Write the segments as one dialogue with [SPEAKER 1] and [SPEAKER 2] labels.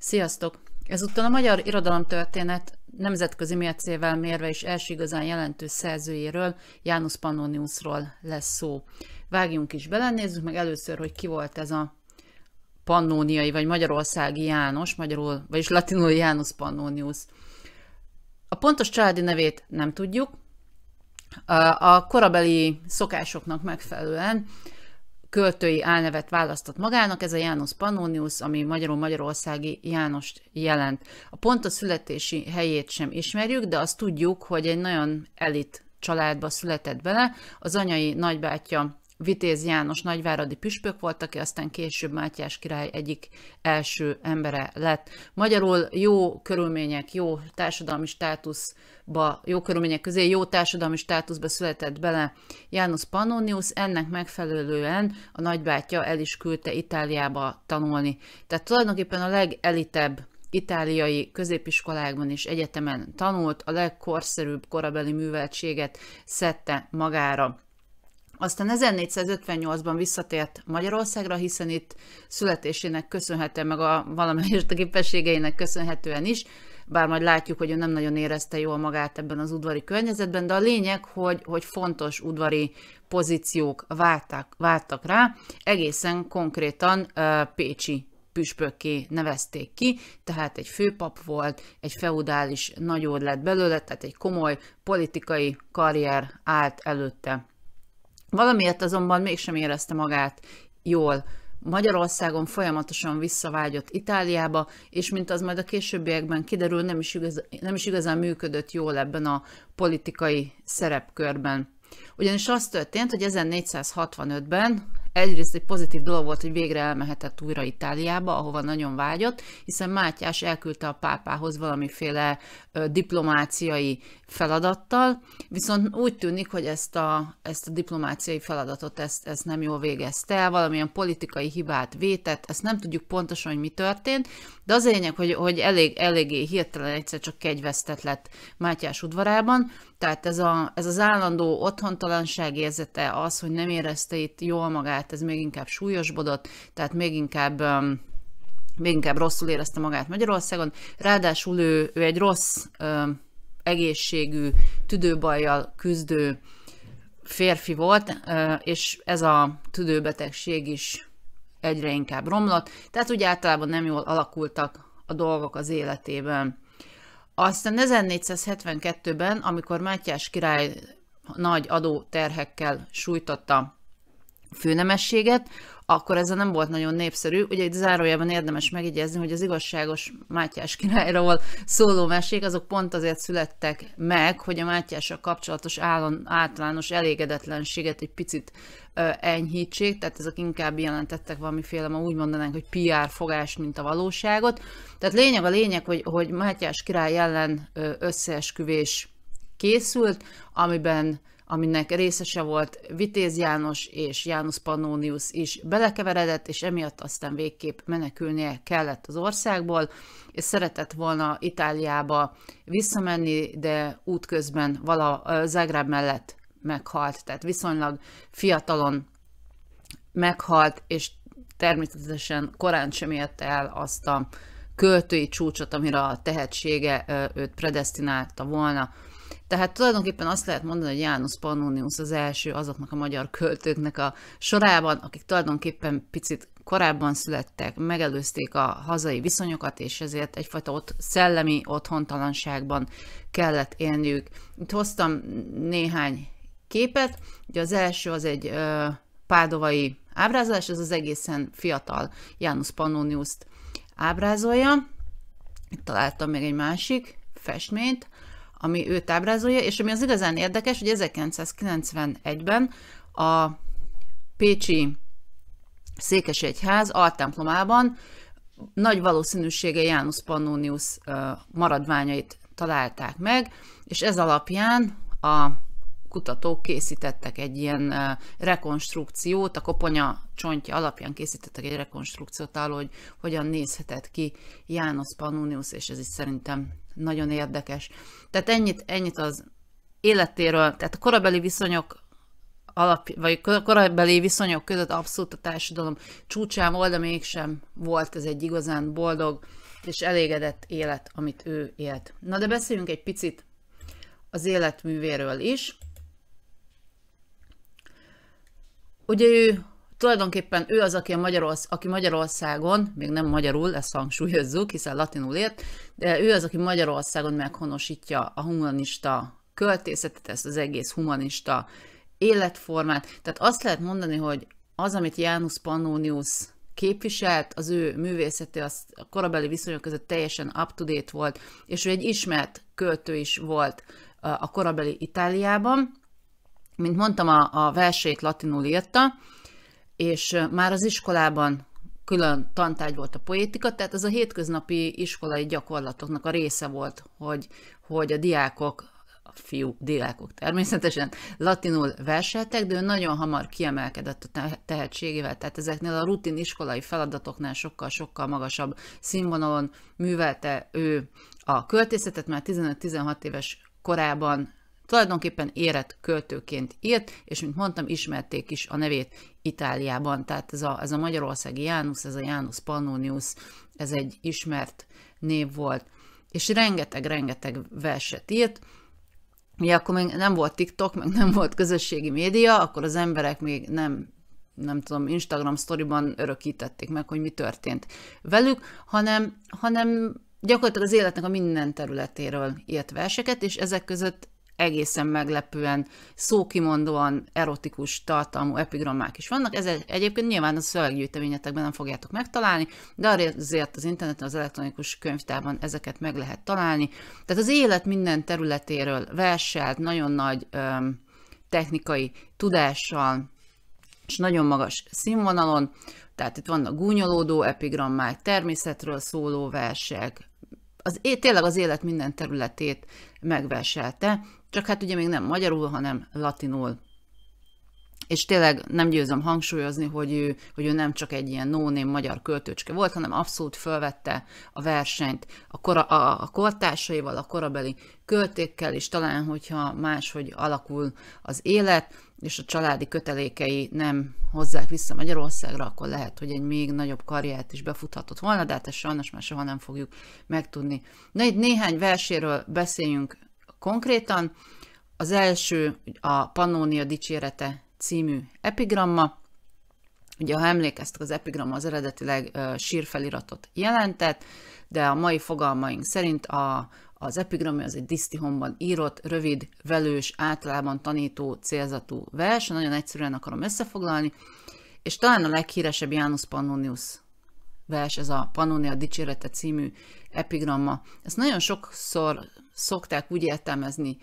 [SPEAKER 1] Sziasztok! Ezúttal a magyar irodalomtörténet nemzetközi mércével mérve is első igazán jelentős szerzőjéről, János Pannoniusról lesz szó. Vágjunk is bele, nézzük meg először, hogy ki volt ez a pannóniai, vagy magyarországi János, magyarul, vagyis latinul János Pannonius. A pontos családi nevét nem tudjuk, a korabeli szokásoknak megfelelően költői álnevet választott magának, ez a János Pannonius, ami magyarul magyarországi Jánost jelent. A pontos születési helyét sem ismerjük, de azt tudjuk, hogy egy nagyon elit családba született bele, az anyai nagybátyja Vitéz János nagyváradi püspök volt, aki aztán később Mátyás király egyik első embere lett. Magyarul jó körülmények, jó társadalmi státuszba, jó körülmények közé, jó társadalmi státuszba született bele János Pannonius, ennek megfelelően a nagybátyja el is küldte Itáliába tanulni. Tehát tulajdonképpen a legelitebb itáliai középiskolákban és egyetemen tanult, a legkorszerűbb korabeli műveltséget szedte magára. Aztán 1458-ban visszatért Magyarországra, hiszen itt születésének köszönhetően, meg a valamelyest a képességeinek köszönhetően is, bár majd látjuk, hogy ő nem nagyon érezte jól magát ebben az udvari környezetben, de a lényeg, hogy, hogy fontos udvari pozíciók váltak, váltak rá, egészen konkrétan uh, Pécsi püspökké nevezték ki, tehát egy főpap volt, egy feudális nagyúr lett belőle, tehát egy komoly politikai karrier állt előtte. Valamiért azonban mégsem érezte magát jól. Magyarországon folyamatosan visszavágyott Itáliába, és mint az majd a későbbiekben kiderül, nem is, igaz, nem is igazán működött jól ebben a politikai szerepkörben. Ugyanis az történt, hogy 1465-ben egyrészt egy pozitív dolog volt, hogy végre elmehetett újra Itáliába, ahova nagyon vágyott, hiszen Mátyás elküldte a pápához valamiféle diplomáciai feladattal, viszont úgy tűnik, hogy ezt a, ezt a diplomáciai feladatot ezt, ezt nem jól végezte el, valamilyen politikai hibát vétett, ezt nem tudjuk pontosan, hogy mi történt, de az a lényeg, hogy, hogy elég, eléggé hirtelen egyszer csak kegyvesztett lett Mátyás udvarában, tehát ez, a, ez az állandó otthontalanság érzete, az, hogy nem érezte itt jól magát, ez még inkább súlyosbodott, tehát még inkább még inkább rosszul érezte magát Magyarországon, ráadásul ő, ő egy rossz egészségű, tüdőbajjal küzdő férfi volt, és ez a tüdőbetegség is egyre inkább romlott, tehát úgy általában nem jól alakultak a dolgok az életében. Aztán 1472-ben, amikor Mátyás király nagy adó terhekkel sújtotta főnemességet, akkor ez nem volt nagyon népszerű. Ugye itt zárójában érdemes megjegyezni, hogy az igazságos Mátyás királyról szóló mesék, azok pont azért születtek meg, hogy a Mátyással kapcsolatos állon, általános elégedetlenséget egy picit ö, enyhítsék, tehát ezek inkább jelentettek valamiféle, ma úgy mondanánk, hogy PR fogás mint a valóságot. Tehát lényeg a lényeg, hogy, hogy Mátyás király ellen összeesküvés készült, amiben aminek részese volt Vitéz János és János Pannonius is belekeveredett, és emiatt aztán végképp menekülnie kellett az országból, és szeretett volna Itáliába visszamenni, de útközben vala Zágráb mellett meghalt, tehát viszonylag fiatalon meghalt, és természetesen korán sem érte el azt a költői csúcsot, amire a tehetsége őt predestinálta volna. Tehát tulajdonképpen azt lehet mondani, hogy János Pannonius az első azoknak a magyar költőknek a sorában, akik tulajdonképpen picit korábban születtek, megelőzték a hazai viszonyokat, és ezért egyfajta ott szellemi otthontalanságban kellett élniük. Itt hoztam néhány képet, ugye az első az egy ö, pádovai ábrázolás, ez az egészen fiatal János Pannoniuszt ábrázolja. Itt találtam még egy másik festményt, ami őt ábrázolja, és ami az igazán érdekes, hogy 1991-ben a Pécsi Székesegyház altemplomában nagy valószínűsége János Pannonius maradványait találták meg, és ez alapján a kutatók készítettek egy ilyen rekonstrukciót, a koponya csontja alapján készítettek egy rekonstrukciót arról, hogy hogyan nézhetett ki János Pannonius, és ez is szerintem nagyon érdekes. Tehát ennyit, ennyit az életéről, tehát a korabeli viszonyok alap, vagy korabeli viszonyok között abszolút a társadalom csúcsán volt, de mégsem volt ez egy igazán boldog és elégedett élet, amit ő élt. Na de beszéljünk egy picit az életművéről is. Ugye ő Tulajdonképpen ő az, aki, a Magyarorsz- aki Magyarországon, még nem magyarul, ezt hangsúlyozzuk, hiszen latinul ért, de ő az, aki Magyarországon meghonosítja a humanista költészetet, ezt az egész humanista életformát. Tehát azt lehet mondani, hogy az, amit Janus Pannonius képviselt, az ő művészeti, az a korabeli viszonyok között teljesen up-to-date volt, és ő egy ismert költő is volt a korabeli Itáliában. Mint mondtam, a, a versét latinul írta, és már az iskolában külön tantárgy volt a poétika, tehát ez a hétköznapi iskolai gyakorlatoknak a része volt, hogy, hogy a diákok, a fiú diákok természetesen latinul verseltek, de ő nagyon hamar kiemelkedett a tehetségével, tehát ezeknél a rutin iskolai feladatoknál sokkal-sokkal magasabb színvonalon művelte ő a költészetet, már 15-16 éves korában Tulajdonképpen érett költőként írt, és mint mondtam, ismerték is a nevét Itáliában. Tehát ez a, ez a magyarországi Jánusz, ez a Jánusz Pannonius, ez egy ismert név volt. És rengeteg-rengeteg verset írt, Ugye akkor még nem volt TikTok, meg nem volt közösségi média, akkor az emberek még nem nem tudom, Instagram sztoriban örökítették meg, hogy mi történt velük, hanem, hanem gyakorlatilag az életnek a minden területéről írt verseket, és ezek között egészen meglepően szókimondóan erotikus tartalmú epigrammák is vannak. Ez egyébként nyilván a szöveggyűjteményetekben nem fogjátok megtalálni, de azért az interneten, az elektronikus könyvtárban ezeket meg lehet találni. Tehát az élet minden területéről verselt, nagyon nagy öm, technikai tudással, és nagyon magas színvonalon, tehát itt vannak gúnyolódó epigrammák, természetről szóló versek, az, tényleg az élet minden területét megverselte, csak hát ugye még nem magyarul, hanem latinul. És tényleg nem győzöm hangsúlyozni, hogy ő, hogy ő nem csak egy ilyen no magyar költőcske volt, hanem abszolút felvette a versenyt a, kora, a, a kortársaival, a korabeli költékkel, és talán, hogyha máshogy alakul az élet, és a családi kötelékei nem hozzák vissza Magyarországra, akkor lehet, hogy egy még nagyobb karriert is befuthatott volna, de hát ezt sajnos már soha nem fogjuk megtudni. Na itt néhány verséről beszéljünk konkrétan. Az első a Pannonia dicsérete című epigramma. Ugye, ha emlékeztek, az epigramma az eredetileg sírfeliratot jelentett, de a mai fogalmaink szerint a, az epigramma az egy disztihomban írott, rövid, velős, általában tanító, célzatú vers, nagyon egyszerűen akarom összefoglalni, és talán a leghíresebb Janus Pannonius vers, ez a Pannonia Dicsérete című epigramma. Ezt nagyon sokszor szokták úgy értelmezni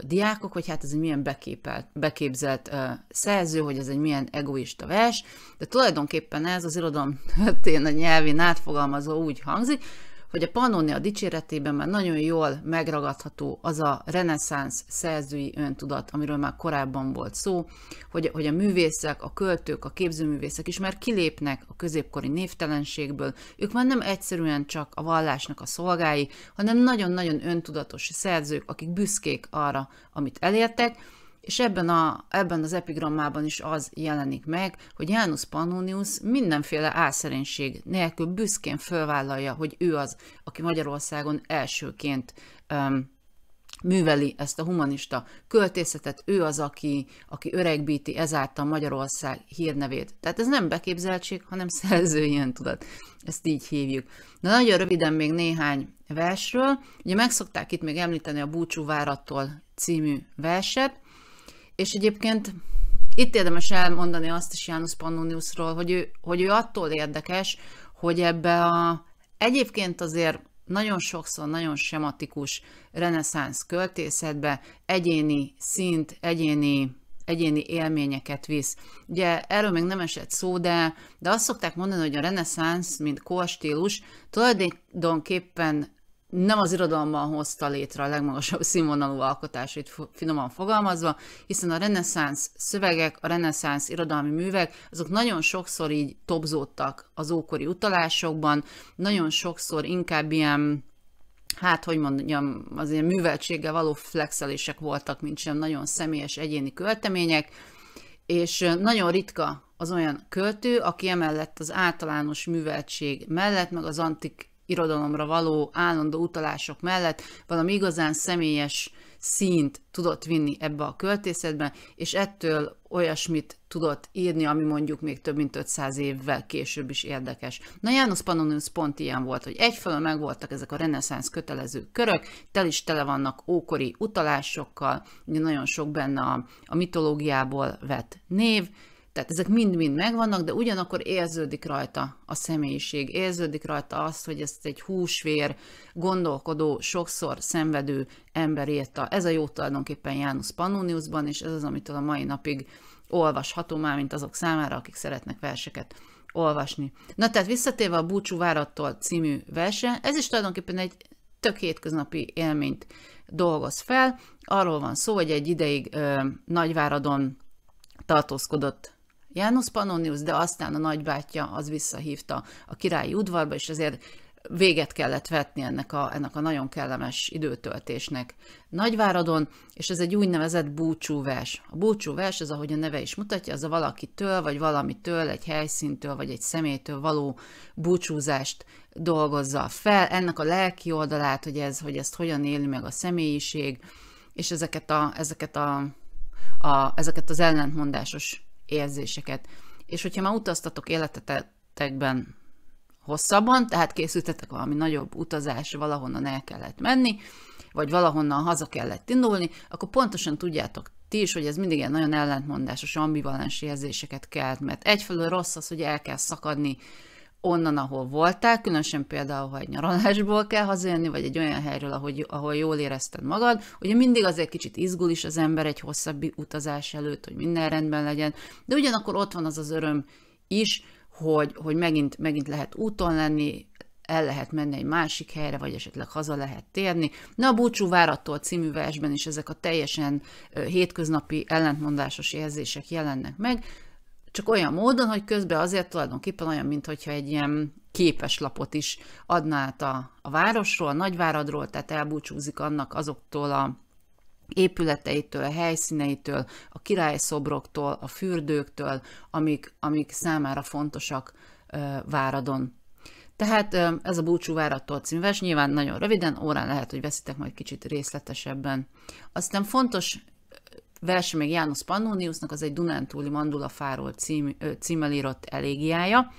[SPEAKER 1] diákok, hogy hát ez egy milyen beképelt, beképzelt ö, szerző, hogy ez egy milyen egoista vers, de tulajdonképpen ez az irodalom tényleg nyelvén átfogalmazó úgy hangzik, hogy a Pannonia dicséretében már nagyon jól megragadható az a reneszánsz szerzői öntudat, amiről már korábban volt szó, hogy, hogy a művészek, a költők, a képzőművészek is már kilépnek a középkori névtelenségből, ők már nem egyszerűen csak a vallásnak a szolgái, hanem nagyon-nagyon öntudatos szerzők, akik büszkék arra, amit elértek, és ebben, a, ebben az epigrammában is az jelenik meg, hogy Janus Pannonius mindenféle álszerénység nélkül büszkén fölvállalja, hogy ő az, aki Magyarországon elsőként um, műveli ezt a humanista költészetet, ő az, aki, aki öregbíti ezáltal Magyarország hírnevét. Tehát ez nem beképzeltség, hanem ilyen tudat. Ezt így hívjuk. Na nagyon röviden még néhány versről. Ugye megszokták itt még említeni a búcsúvárattól című verset, és egyébként itt érdemes elmondani azt is János Pannoniusról, hogy ő, hogy ő attól érdekes, hogy ebbe a egyébként azért nagyon sokszor nagyon sematikus reneszánsz költészetbe egyéni szint, egyéni egyéni élményeket visz. Ugye erről még nem esett szó, de, de azt szokták mondani, hogy a reneszánsz, mint korstílus, tulajdonképpen nem az irodalomban hozta létre a legmagasabb színvonalú alkotásait finoman fogalmazva, hiszen a reneszánsz szövegek, a reneszánsz irodalmi művek, azok nagyon sokszor így topzódtak az ókori utalásokban, nagyon sokszor inkább ilyen hát, hogy mondjam, az ilyen műveltséggel való flexelések voltak, mint sem nagyon személyes egyéni költemények, és nagyon ritka az olyan költő, aki emellett az általános műveltség mellett, meg az antik irodalomra való állandó utalások mellett valami igazán személyes színt tudott vinni ebbe a költészetbe, és ettől olyasmit tudott írni, ami mondjuk még több mint 500 évvel később is érdekes. Na János Pannonius pont ilyen volt, hogy egyfelől megvoltak ezek a reneszánsz kötelező körök, tel is tele vannak ókori utalásokkal, ugye nagyon sok benne a, a mitológiából vett név, tehát ezek mind-mind megvannak, de ugyanakkor érződik rajta a személyiség, érződik rajta az, hogy ezt egy húsvér, gondolkodó, sokszor szenvedő ember írta. Ez a jó tulajdonképpen János Pannoniusban, és ez az, amitől a mai napig olvasható már, mint azok számára, akik szeretnek verseket olvasni. Na tehát visszatérve a Búcsú Várattól című verse, ez is tulajdonképpen egy tök hétköznapi élményt dolgoz fel. Arról van szó, hogy egy ideig ö, Nagyváradon tartózkodott János Pannonius, de aztán a nagybátyja az visszahívta a királyi udvarba, és ezért véget kellett vetni ennek a, ennek a nagyon kellemes időtöltésnek Nagyváradon, és ez egy úgynevezett búcsúvers. A búcsúvers, az ahogy a neve is mutatja, az a valakitől, vagy valamitől, egy helyszíntől, vagy egy szemétől való búcsúzást dolgozza fel. Ennek a lelki oldalát, hogy, ez, hogy ezt hogyan éli meg a személyiség, és ezeket, a, ezeket, a, a, ezeket az ellentmondásos érzéseket. És hogyha már utaztatok életetekben hosszabban, tehát készültetek valami nagyobb utazás, valahonnan el kellett menni, vagy valahonnan haza kellett indulni, akkor pontosan tudjátok ti is, hogy ez mindig ilyen nagyon ellentmondásos, ambivalens érzéseket kelt, mert egyfelől rossz az, hogy el kell szakadni onnan, ahol voltál, különösen például, ha egy nyaralásból kell hazajönni, vagy egy olyan helyről, ahogy, ahol jól érezted magad, ugye mindig azért kicsit izgul is az ember egy hosszabb utazás előtt, hogy minden rendben legyen, de ugyanakkor ott van az az öröm is, hogy, hogy megint, megint lehet úton lenni, el lehet menni egy másik helyre, vagy esetleg haza lehet térni. Na, a Búcsú Várattól című versben is ezek a teljesen hétköznapi ellentmondásos érzések jelennek meg, csak olyan módon, hogy közben azért tulajdonképpen olyan, mintha egy ilyen képes lapot is adná át a, a városról, a nagyváradról, tehát elbúcsúzik annak azoktól a épületeitől, a helyszíneitől, a királyszobroktól, a fürdőktől, amik, amik számára fontosak ö, váradon. Tehát ö, ez a búcsú várattól címves, nyilván nagyon röviden, órán lehet, hogy veszitek majd kicsit részletesebben. Aztán fontos még János Pannoniusnak, az egy Dunántúli Mandulafáról cím, címmel írott elégiája.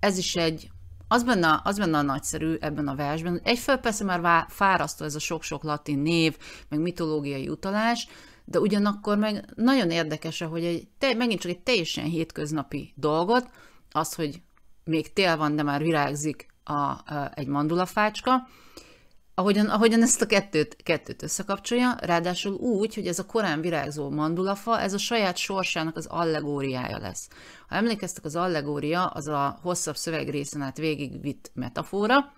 [SPEAKER 1] Ez is egy, az benne, az benne a nagyszerű ebben a versben, egyfelől persze már fárasztó ez a sok-sok latin név, meg mitológiai utalás, de ugyanakkor meg nagyon érdekes, hogy egy, te, megint csak egy teljesen hétköznapi dolgot, az, hogy még tél van, de már virágzik a, a, egy mandulafácska, ahogyan, ahogyan ezt a kettőt, kettőt összekapcsolja, ráadásul úgy, hogy ez a korán virágzó mandulafa, ez a saját sorsának az allegóriája lesz. Ha emlékeztek, az allegória az a hosszabb szövegrészen át végigvitt metafora,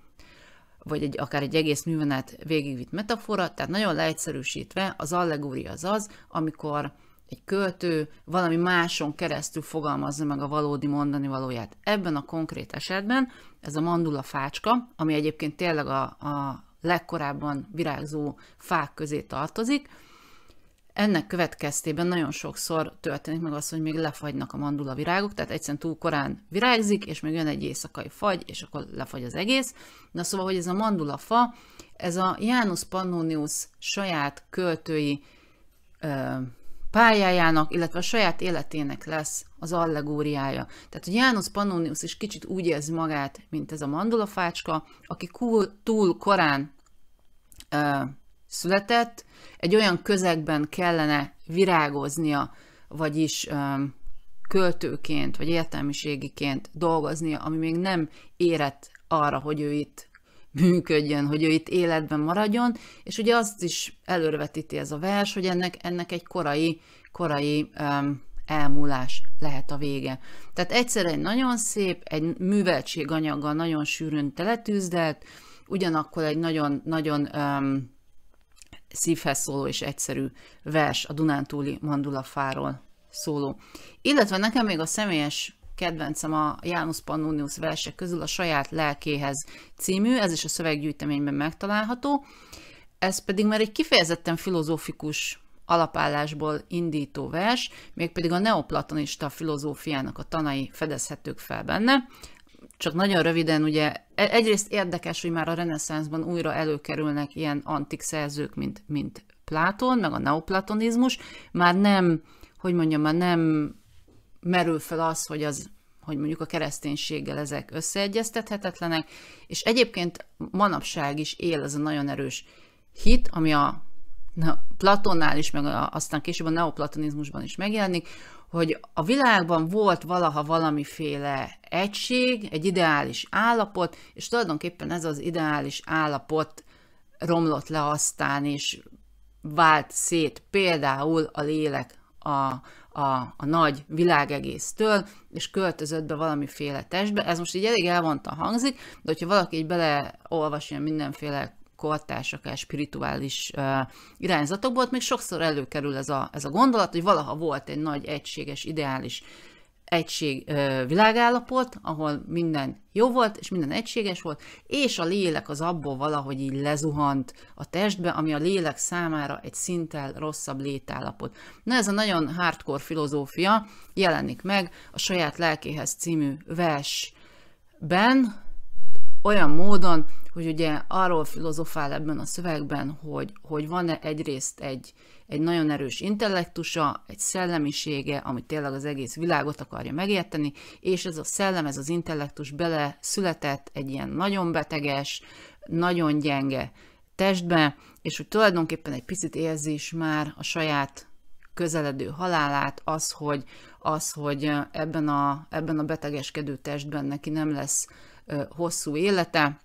[SPEAKER 1] vagy egy, akár egy egész művön át végigvitt metafora, tehát nagyon leegyszerűsítve az allegória az az, amikor egy költő valami máson keresztül fogalmazza meg a valódi mondani valóját. Ebben a konkrét esetben ez a mandula fácska, ami egyébként tényleg a, a legkorábban virágzó fák közé tartozik. Ennek következtében nagyon sokszor történik meg az, hogy még lefagynak a mandula virágok, tehát egyszerűen túl korán virágzik, és még jön egy éjszakai fagy, és akkor lefagy az egész. Na szóval, hogy ez a mandula fa, ez a Janus Pannonius saját költői pályájának, illetve a saját életének lesz az allegóriája. Tehát, hogy János Pannonius is kicsit úgy érzi magát, mint ez a mandulafácska, aki túl korán ö, született, egy olyan közegben kellene virágoznia, vagyis ö, költőként, vagy értelmiségiként dolgoznia, ami még nem érett arra, hogy ő itt működjön, hogy ő itt életben maradjon, és ugye azt is előrevetíti ez a vers, hogy ennek, ennek egy korai, korai um, elmúlás lehet a vége. Tehát egyszer egy nagyon szép, egy műveltséganyaggal nagyon sűrűn teletűzdelt, ugyanakkor egy nagyon-nagyon um, szívhez szóló és egyszerű vers a Dunántúli mandulafáról szóló. Illetve nekem még a személyes kedvencem a Janus Pannonius versek közül a saját lelkéhez című, ez is a szöveggyűjteményben megtalálható. Ez pedig már egy kifejezetten filozófikus alapállásból indító vers, mégpedig a neoplatonista filozófiának a tanai fedezhetők fel benne. Csak nagyon röviden, ugye e- egyrészt érdekes, hogy már a reneszánszban újra előkerülnek ilyen antik szerzők, mint, mint Pláton, meg a neoplatonizmus, már nem, hogy mondjam, már nem merül fel az, hogy az hogy mondjuk a kereszténységgel ezek összeegyeztethetetlenek, és egyébként manapság is él ez a nagyon erős hit, ami a Platonnál is, meg a, aztán később a neoplatonizmusban is megjelenik, hogy a világban volt valaha valamiféle egység, egy ideális állapot, és tulajdonképpen ez az ideális állapot romlott le aztán, és vált szét például a lélek a, a, a nagy világegésztől, és költözött be valamiféle testbe. Ez most így elég elvonta hangzik, de hogyha valaki így beleolvas ilyen mindenféle kortárs, akár spirituális uh, irányzatokból, ott még sokszor előkerül ez a, ez a gondolat, hogy valaha volt egy nagy, egységes, ideális egység világállapot, ahol minden jó volt, és minden egységes volt, és a lélek az abból valahogy így lezuhant a testbe, ami a lélek számára egy szinttel rosszabb létállapot. Na ez a nagyon hardcore filozófia jelenik meg a saját lelkéhez című versben, olyan módon, hogy ugye arról filozofál ebben a szövegben, hogy, hogy van-e egyrészt egy, egy nagyon erős intellektusa, egy szellemisége, amit tényleg az egész világot akarja megérteni, és ez a szellem, ez az intellektus bele született egy ilyen nagyon beteges, nagyon gyenge testbe, és hogy tulajdonképpen egy picit érzi is már a saját közeledő halálát, az, hogy, az, hogy ebben, a, ebben a betegeskedő testben neki nem lesz hosszú élete,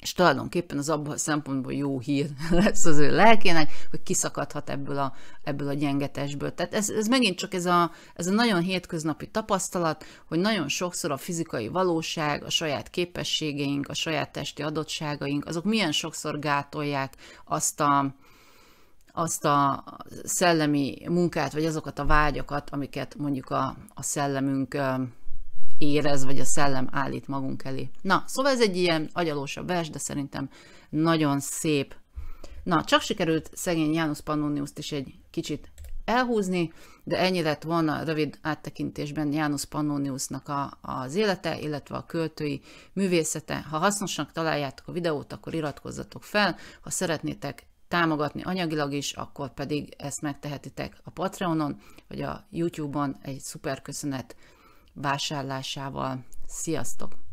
[SPEAKER 1] és tulajdonképpen az abban a szempontból jó hír lesz az ő lelkének, hogy kiszakadhat ebből a, ebből a gyengetesből. Tehát ez, ez megint csak ez a, ez a nagyon hétköznapi tapasztalat, hogy nagyon sokszor a fizikai valóság, a saját képességeink, a saját testi adottságaink, azok milyen sokszor gátolják azt a, azt a szellemi munkát, vagy azokat a vágyakat, amiket mondjuk a, a szellemünk érez, vagy a szellem állít magunk elé. Na, szóval ez egy ilyen agyalósabb vers, de szerintem nagyon szép. Na, csak sikerült szegény János Pannoniuszt is egy kicsit elhúzni, de ennyi lett volna a rövid áttekintésben János Pannoniusznak a, az élete, illetve a költői művészete. Ha hasznosnak találjátok a videót, akkor iratkozzatok fel, ha szeretnétek támogatni anyagilag is, akkor pedig ezt megtehetitek a Patreonon, vagy a YouTube-on egy szuper köszönet vásárlásával. Sziasztok!